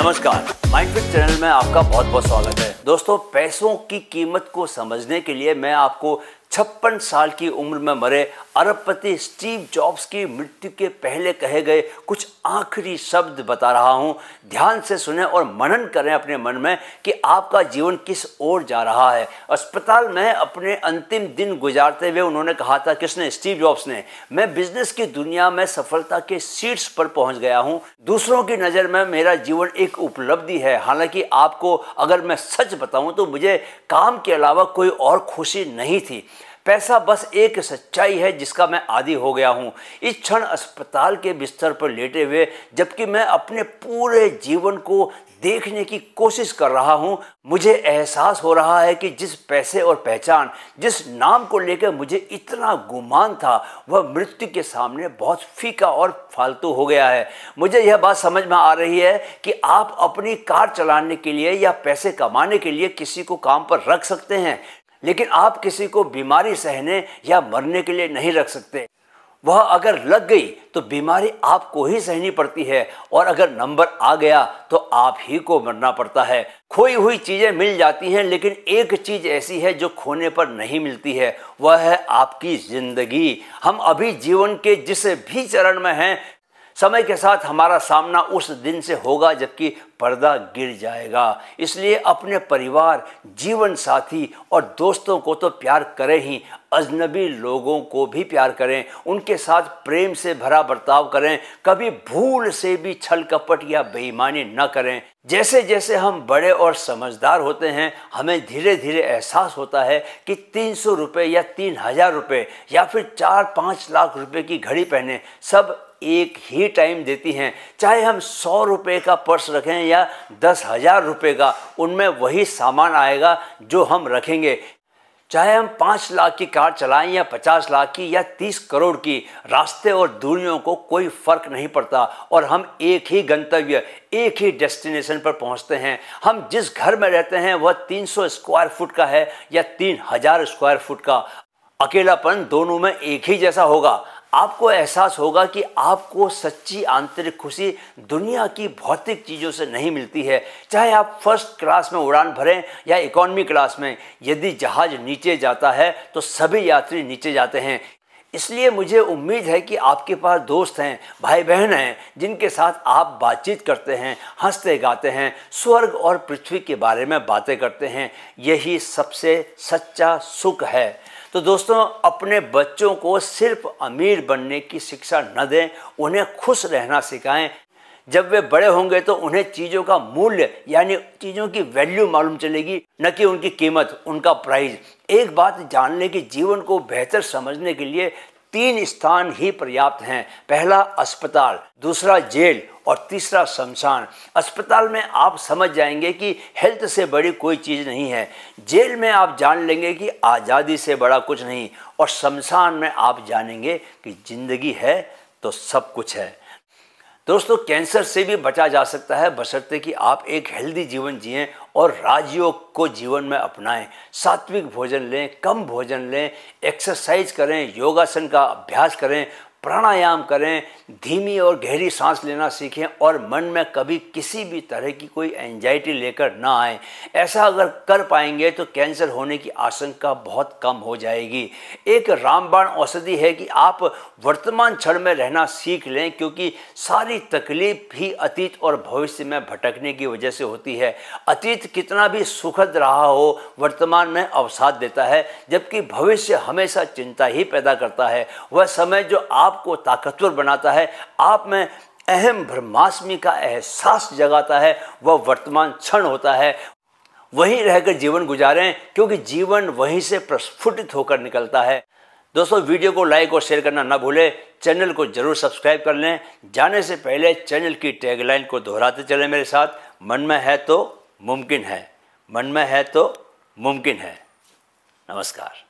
नमस्कार माइंडफिट चैनल में आपका बहुत बहुत स्वागत है दोस्तों पैसों की कीमत को समझने के लिए मैं आपको छप्पन साल की उम्र में मरे अरबपति स्टीव जॉब्स की मृत्यु के पहले कहे गए कुछ आखिरी शब्द बता रहा हूं ध्यान से सुने और मनन करें अपने मन में कि आपका जीवन किस ओर जा रहा है अस्पताल में अपने अंतिम दिन गुजारते हुए उन्होंने कहा था किसने स्टीव जॉब्स ने मैं बिजनेस की दुनिया में सफलता के शीर्ष पर पहुंच गया हूं दूसरों की नज़र में मेरा जीवन एक उपलब्धि है हालांकि आपको अगर मैं सच बताऊं तो मुझे काम के अलावा कोई और खुशी नहीं थी पैसा बस एक सच्चाई है जिसका मैं आदि हो गया हूँ इस क्षण अस्पताल के बिस्तर पर लेटे हुए जबकि मैं अपने पूरे जीवन को देखने की कोशिश कर रहा हूँ मुझे एहसास हो रहा है कि जिस पैसे और पहचान जिस नाम को लेकर मुझे इतना गुमान था वह मृत्यु के सामने बहुत फीका और फालतू हो गया है मुझे यह बात समझ में आ रही है कि आप अपनी कार चलाने के लिए या पैसे कमाने के लिए किसी को काम पर रख सकते हैं लेकिन आप किसी को बीमारी सहने या मरने के लिए नहीं रख सकते वह अगर लग गई तो बीमारी आपको ही सहनी पड़ती है और अगर नंबर आ गया तो आप ही को मरना पड़ता है खोई हुई चीज़ें मिल जाती हैं लेकिन एक चीज़ ऐसी है जो खोने पर नहीं मिलती है वह है आपकी ज़िंदगी हम अभी जीवन के जिस भी चरण में हैं समय के साथ हमारा सामना उस दिन से होगा जबकि पर्दा गिर जाएगा इसलिए अपने परिवार जीवन साथी और दोस्तों को तो प्यार करें ही अजनबी लोगों को भी प्यार करें उनके साथ प्रेम से भरा बर्ताव करें कभी भूल से भी छल कपट या बेईमानी न करें जैसे जैसे हम बड़े और समझदार होते हैं हमें धीरे धीरे एहसास होता है कि तीन सौ रुपये या तीन हज़ार रुपये या फिर चार पाँच लाख रुपए की घड़ी पहने सब एक ही टाइम देती हैं चाहे हम सौ रुपये का पर्स रखें या दस हज़ार रुपये का उनमें वही सामान आएगा जो हम रखेंगे चाहे हम पाँच लाख की कार चलाएं या पचास लाख की या तीस करोड़ की रास्ते और दूरियों को कोई फ़र्क नहीं पड़ता और हम एक ही गंतव्य एक ही डेस्टिनेशन पर पहुंचते हैं हम जिस घर में रहते हैं वह 300 स्क्वायर फुट का है या 3000 स्क्वायर फुट का अकेलापन दोनों में एक ही जैसा होगा आपको एहसास होगा कि आपको सच्ची आंतरिक खुशी दुनिया की भौतिक चीज़ों से नहीं मिलती है चाहे आप फर्स्ट क्लास में उड़ान भरें या इकोनॉमी क्लास में यदि जहाज नीचे जाता है तो सभी यात्री नीचे जाते हैं इसलिए मुझे उम्मीद है कि आपके पास दोस्त हैं भाई बहन हैं जिनके साथ आप बातचीत करते हैं हंसते गाते हैं स्वर्ग और पृथ्वी के बारे में बातें करते हैं यही सबसे सच्चा सुख है तो दोस्तों अपने बच्चों को सिर्फ अमीर बनने की शिक्षा न दें उन्हें खुश रहना सिखाएं जब वे बड़े होंगे तो उन्हें चीज़ों का मूल्य यानी चीज़ों की वैल्यू मालूम चलेगी न कि उनकी कीमत उनका प्राइस एक बात जान लें कि जीवन को बेहतर समझने के लिए तीन स्थान ही पर्याप्त हैं पहला अस्पताल दूसरा जेल और तीसरा शमशान अस्पताल में आप समझ जाएंगे कि हेल्थ से बड़ी कोई चीज़ नहीं है जेल में आप जान लेंगे कि आज़ादी से बड़ा कुछ नहीं और शमशान में आप जानेंगे कि ज़िंदगी है तो सब कुछ है दोस्तों कैंसर से भी बचा जा सकता है बशर्ते कि आप एक हेल्दी जीवन जिए और राजयोग को जीवन में अपनाएं सात्विक भोजन लें कम भोजन लें एक्सरसाइज करें योगासन का अभ्यास करें प्राणायाम करें धीमी और गहरी सांस लेना सीखें और मन में कभी किसी भी तरह की कोई एंजाइटी लेकर ना आए ऐसा अगर कर पाएंगे तो कैंसर होने की आशंका बहुत कम हो जाएगी एक रामबाण औषधि है कि आप वर्तमान क्षण में रहना सीख लें क्योंकि सारी तकलीफ ही अतीत और भविष्य में भटकने की वजह से होती है अतीत कितना भी सुखद रहा हो वर्तमान में अवसाद देता है जबकि भविष्य हमेशा चिंता ही पैदा करता है वह समय जो आप आपको ताकतवर बनाता है आप में अहम ब्रह्मास्मि का एहसास जगाता है वह वर्तमान क्षण होता है वहीं रहकर जीवन गुजारें क्योंकि जीवन वहीं से प्रस्फुटित होकर निकलता है दोस्तों वीडियो को लाइक और शेयर करना ना भूलें चैनल को जरूर सब्सक्राइब कर लें जाने से पहले चैनल की टैगलाइन को दोहराते चले मेरे साथ मन में है तो मुमकिन है मन में है तो मुमकिन है नमस्कार